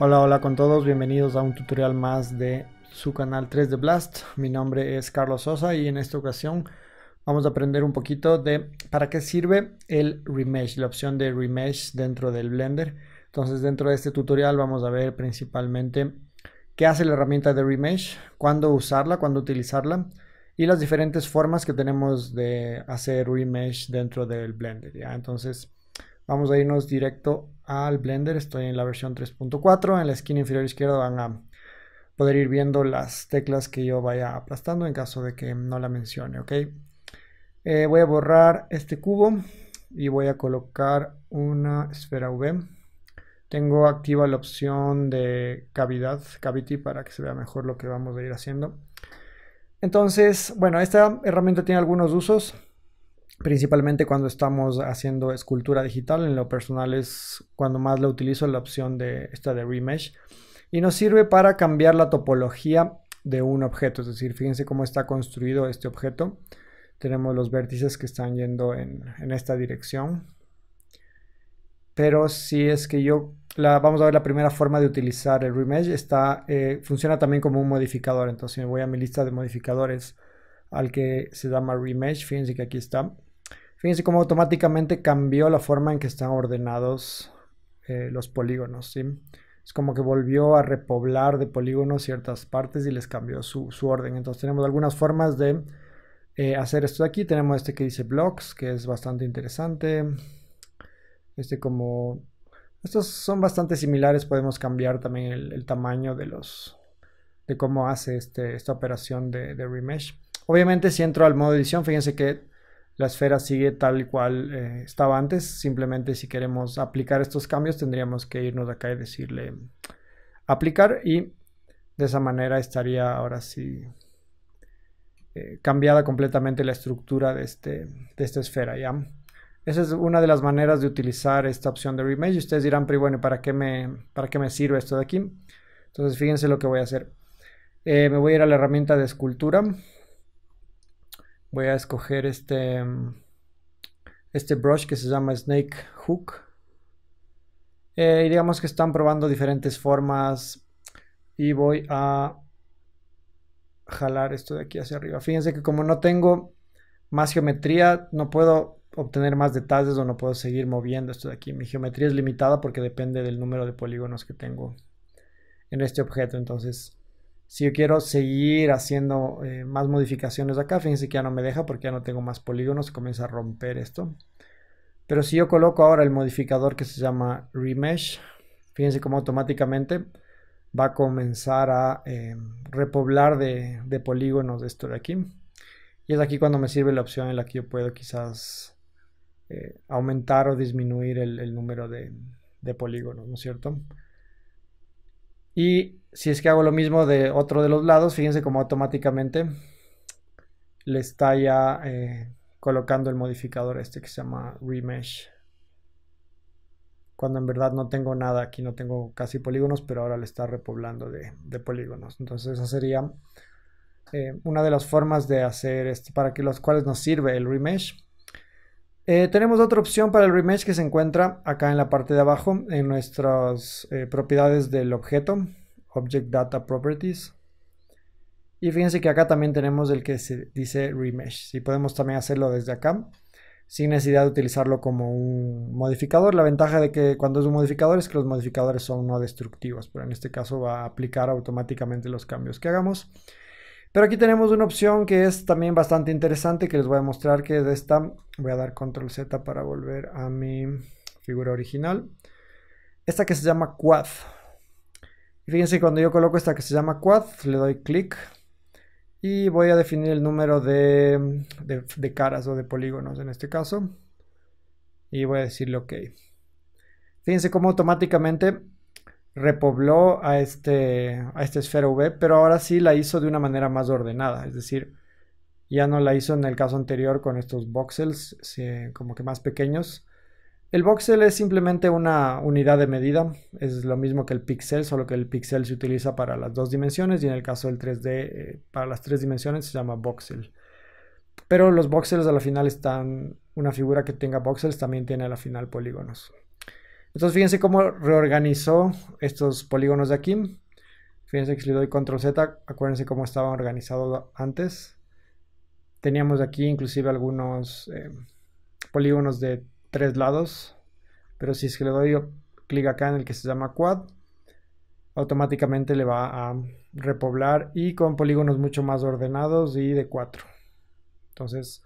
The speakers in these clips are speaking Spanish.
Hola, hola con todos, bienvenidos a un tutorial más de su canal 3 de Blast. Mi nombre es Carlos Sosa y en esta ocasión vamos a aprender un poquito de para qué sirve el remesh, la opción de remesh dentro del Blender. Entonces dentro de este tutorial vamos a ver principalmente qué hace la herramienta de remesh, cuándo usarla, cuándo utilizarla y las diferentes formas que tenemos de hacer remesh dentro del Blender. ¿ya? Entonces vamos a irnos directo al Blender, estoy en la versión 3.4, en la esquina inferior izquierda van a poder ir viendo las teclas que yo vaya aplastando en caso de que no la mencione, ok. Eh, voy a borrar este cubo y voy a colocar una esfera V. Tengo activa la opción de cavidad, cavity, para que se vea mejor lo que vamos a ir haciendo. Entonces, bueno, esta herramienta tiene algunos usos principalmente cuando estamos haciendo escultura digital. En lo personal es cuando más lo utilizo la opción de esta de remesh. Y nos sirve para cambiar la topología de un objeto. Es decir, fíjense cómo está construido este objeto. Tenemos los vértices que están yendo en, esta dirección. Pero si es que yo... La, vamos a ver la primera forma de utilizar el remesh. Está, eh, funciona también como un modificador. Entonces me voy a mi lista de modificadores al que se llama remesh. Fíjense que aquí está Fíjense cómo automáticamente cambió la forma en que están ordenados eh, los polígonos, ¿sí? Es como que volvió a repoblar de polígonos ciertas partes y les cambió su, orden. Entonces tenemos algunas formas de eh, hacer esto de aquí. Tenemos este que dice blocks, que es bastante interesante. Este como... Estos son bastante similares, podemos cambiar también el, tamaño de los... de cómo hace este, esta operación de remesh. Obviamente si entro al modo edición, fíjense que la esfera sigue tal cual eh, estaba antes. Simplemente si queremos aplicar estos cambios tendríamos que irnos acá y decirle aplicar y de esa manera estaría ahora sí eh, cambiada completamente la estructura de, este, de esta esfera. ¿ya? Esa es una de las maneras de utilizar esta opción de Remage. Ustedes dirán, pero bueno, ¿para qué, me, ¿para qué me sirve esto de aquí? Entonces fíjense lo que voy a hacer. Eh, me voy a ir a la herramienta de escultura voy a escoger este, mm, este brush que se llama Snake Hook. Eh, y digamos que están probando diferentes formas y voy a jalar esto de aquí hacia arriba. Fíjense que como no tengo más geometría, no puedo obtener más detalles o no puedo seguir moviendo esto de aquí. Mi geometría es limitada porque depende del número de polígonos que tengo en este objeto. Entonces si yo quiero seguir haciendo eh, más modificaciones acá, fíjense que ya no me deja porque ya no tengo más polígonos, comienza a romper esto. Pero si yo coloco ahora el modificador que se llama Remesh, fíjense cómo automáticamente va a comenzar a eh, repoblar de, polígonos esto de aquí. Y es aquí cuando me sirve la opción en la que yo puedo quizás eh, aumentar o disminuir el, número de, de, polígonos, ¿no es cierto? Y si es que hago lo mismo de otro de los lados, fíjense cómo automáticamente le está ya eh, colocando el modificador este que se llama remesh. Cuando en verdad no tengo nada, aquí no tengo casi polígonos, pero ahora le está repoblando de, polígonos. Entonces esa sería eh, una de las formas de hacer esto, para que los cuales nos sirve el remesh. Eh, tenemos otra opción para el remesh que se encuentra acá en la parte de abajo, en nuestras propiedades del objeto Object Data Properties. Y fíjense que acá también tenemos el que se dice Remesh. Y podemos también hacerlo desde acá, sin necesidad de utilizarlo como un modificador. La ventaja de que cuando es un modificador es que los modificadores son no destructivos, pero en este caso va a aplicar automáticamente los cambios que hagamos. Pero aquí tenemos una opción que es también bastante interesante que les voy a mostrar que es esta. Voy a dar control Z para volver a mi figura original. Esta que se llama Quad. Y fíjense cuando yo coloco esta que se llama quad, le doy clic y voy a definir el número de, caras o de polígonos en este caso. Y voy a decirle ok. Fíjense cómo automáticamente repobló a este, a este esfera V, pero ahora sí la hizo de una manera más ordenada, es decir, ya no la hizo en el caso anterior con estos voxels, eh, como que más pequeños, el voxel es simplemente una unidad de medida, es lo mismo que el pixel, solo que el pixel se utiliza para las dos dimensiones y en el caso del 3D, eh, para las tres dimensiones se llama voxel. Pero los voxels a la final están, una figura que tenga voxels también tiene a la final polígonos. Entonces fíjense cómo reorganizó estos polígonos de aquí. Fíjense que si le doy control Z, acuérdense cómo estaban organizados antes. Teníamos aquí inclusive algunos eh, polígonos de tres lados. Pero si es que le doy clic acá en el que se llama quad, automáticamente le va a repoblar y con polígonos mucho más ordenados y de cuatro, Entonces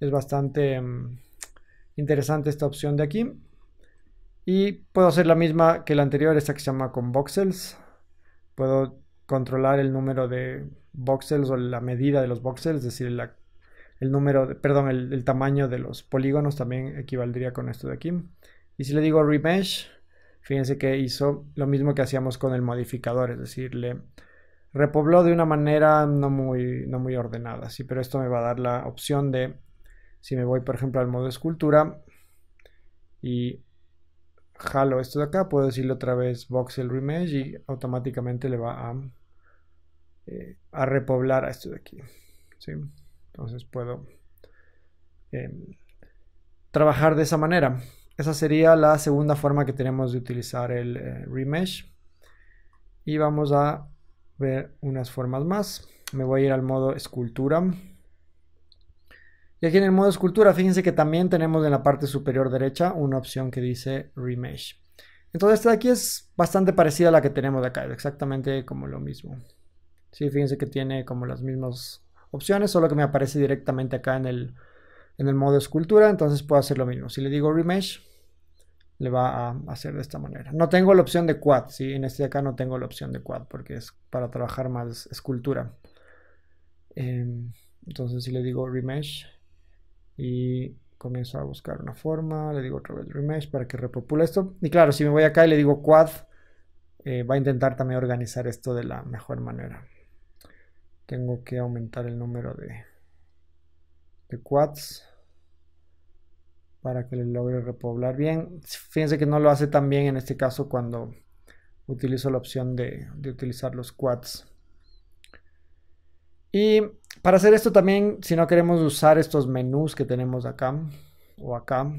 es bastante em, interesante esta opción de aquí. Y puedo hacer la misma que la anterior, esta que se llama con voxels. Puedo controlar el número de voxels o la medida de los voxels, es decir, la el número, de, perdón, el, tamaño de los polígonos también equivaldría con esto de aquí. Y si le digo remesh, fíjense que hizo lo mismo que hacíamos con el modificador, es decir, le repobló de una manera no muy, muy ordenada, sí, pero esto me va a dar la opción de, si me voy por ejemplo al modo escultura y jalo esto de acá, puedo decirle otra vez voxel remesh y automáticamente le va a, eh, a repoblar a esto de aquí, entonces puedo em, trabajar de esa manera. Esa sería la segunda forma que tenemos de utilizar el eh, remesh. Y vamos a ver unas formas más. Me voy a ir al modo escultura. Y aquí en el modo escultura, fíjense que también tenemos en la parte superior derecha una opción que dice remesh. Entonces esta de aquí es bastante parecida a la que tenemos de acá, exactamente como lo mismo. Sí, fíjense que tiene como las mismas opciones, solo que me aparece directamente acá en el, modo escultura, entonces puedo hacer lo mismo. Si le digo remesh, le va a hacer de esta manera. No tengo la opción de quad, ¿sí? en este de acá no tengo la opción de quad porque es para trabajar más escultura. Em, entonces si le digo remesh y comienzo a buscar una forma, le digo otra vez remesh para que repopule esto. Y claro, si me voy acá y le digo quad, eh, va a intentar también organizar esto de la mejor manera tengo que aumentar el número de, de quads para que le logre repoblar bien. Fíjense que no lo hace tan bien en este caso cuando utilizo la opción de, de utilizar los quads. Y para hacer esto también, si no queremos usar estos menús que tenemos acá o acá,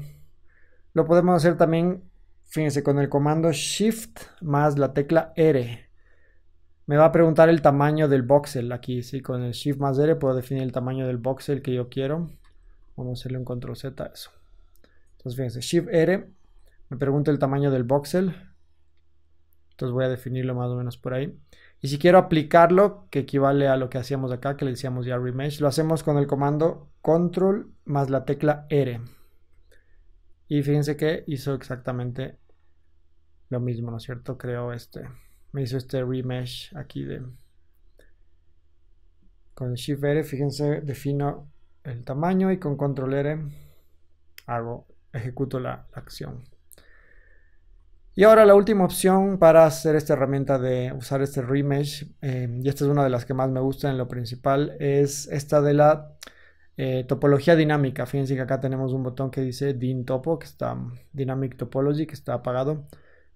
lo podemos hacer también, fíjense, con el comando Shift más la tecla R. Me va a preguntar el tamaño del voxel aquí, ¿sí? Con el Shift más R puedo definir el tamaño del voxel que yo quiero. Vamos a hacerle un Control Z a eso. Entonces, fíjense, Shift R, me pregunta el tamaño del voxel. Entonces voy a definirlo más o menos por ahí. Y si quiero aplicarlo, que equivale a lo que hacíamos acá, que le decíamos ya remesh, lo hacemos con el comando control más la tecla R. Y fíjense que hizo exactamente lo mismo, ¿no es cierto? Creo este me hizo este remesh aquí de con Shift R, fíjense, defino el tamaño y con Control R hago, ejecuto la, acción. Y ahora la última opción para hacer esta herramienta de usar este remesh, em, y esta es una de las que más me gusta en lo principal, es esta de la eh, topología dinámica. Fíjense que acá tenemos un botón que dice DIN Topo, que está Dynamic Topology, que está apagado.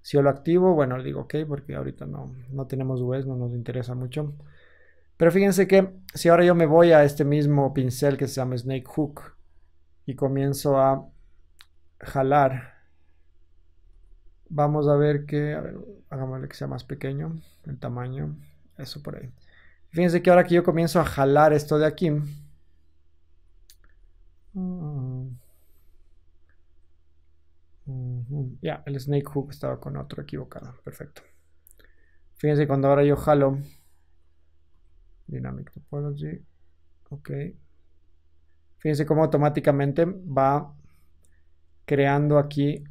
Si yo lo activo, bueno, le digo ok, porque ahorita no, no tenemos UES, no nos interesa mucho. Pero fíjense que si ahora yo me voy a este mismo pincel que se llama Snake Hook y comienzo a jalar, vamos a ver que, a ver, hagámosle que sea más pequeño, el tamaño, eso por ahí. Fíjense que ahora que yo comienzo a jalar esto de aquí, Ya, el snake hook estaba con otro equivocado. Perfecto. Fíjense cuando ahora yo jalo. Dynamic topology. Ok. Fíjense cómo automáticamente va creando aquí.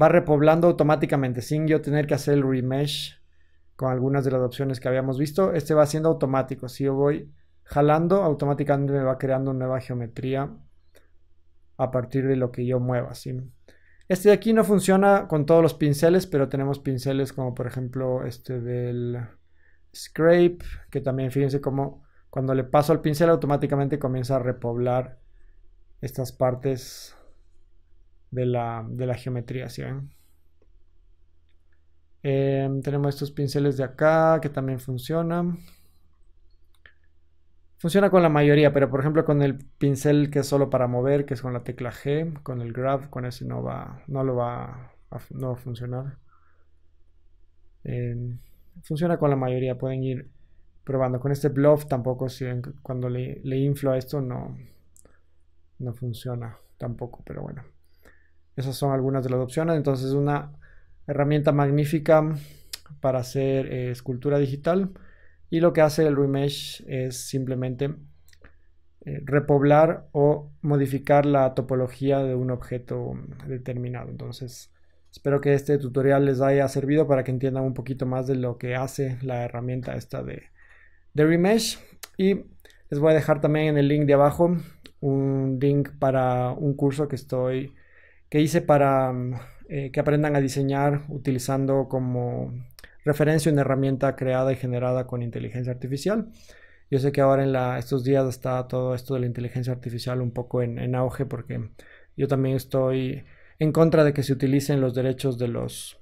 Va repoblando automáticamente sin yo tener que hacer el remesh con algunas de las opciones que habíamos visto. Este va siendo automático. Si yo voy jalando, automáticamente me va creando nueva geometría a partir de lo que yo mueva. así Este de aquí no funciona con todos los pinceles, pero tenemos pinceles como por ejemplo este del scrape, que también fíjense cómo cuando le paso al pincel automáticamente comienza a repoblar estas partes de la, geometría, ¿sí em, tenemos estos pinceles de acá que también funcionan. Funciona con la mayoría, pero por ejemplo con el pincel que es solo para mover, que es con la tecla G, con el grab, con ese no va, no lo va, a, funcionar. Em, funciona con la mayoría, pueden ir probando. Con este bluff tampoco, si cuando le, inflo a esto no, no funciona tampoco, pero bueno. Esas son algunas de las opciones. Entonces es una herramienta magnífica para hacer eh, escultura digital. Y lo que hace el remesh es simplemente eh, repoblar o modificar la topología de un objeto determinado. Entonces, espero que este tutorial les haya servido para que entiendan un poquito más de lo que hace la herramienta esta de, remesh. Y les voy a dejar también en el link de abajo un link para un curso que estoy que hice para eh, que aprendan a diseñar utilizando como referencia una herramienta creada y generada con inteligencia artificial. Yo sé que ahora en estos días está todo esto de la inteligencia artificial un poco en, auge porque yo también estoy en contra de que se utilicen los derechos de los,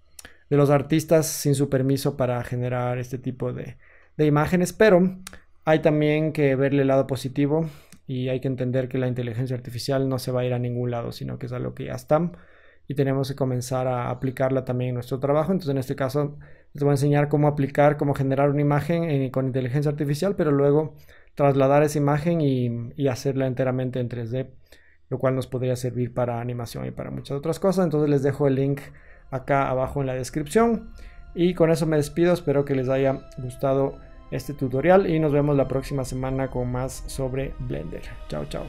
de los artistas sin su permiso para generar este tipo de, de imágenes, pero hay también que verle el lado positivo y hay que entender que la inteligencia artificial no se va a ir a ningún lado, sino que es algo que ya está y tenemos que comenzar a aplicarla también en nuestro trabajo. Entonces, en este caso, les voy a enseñar cómo aplicar, cómo generar una imagen eh, con inteligencia artificial, pero luego trasladar esa imagen y, y, hacerla enteramente en 3D, lo cual nos podría servir para animación y para muchas otras cosas. Entonces, les dejo el link acá abajo en la descripción. Y con eso me despido, espero que les haya gustado este tutorial y nos vemos la próxima semana con más sobre Blender. Chao, chao.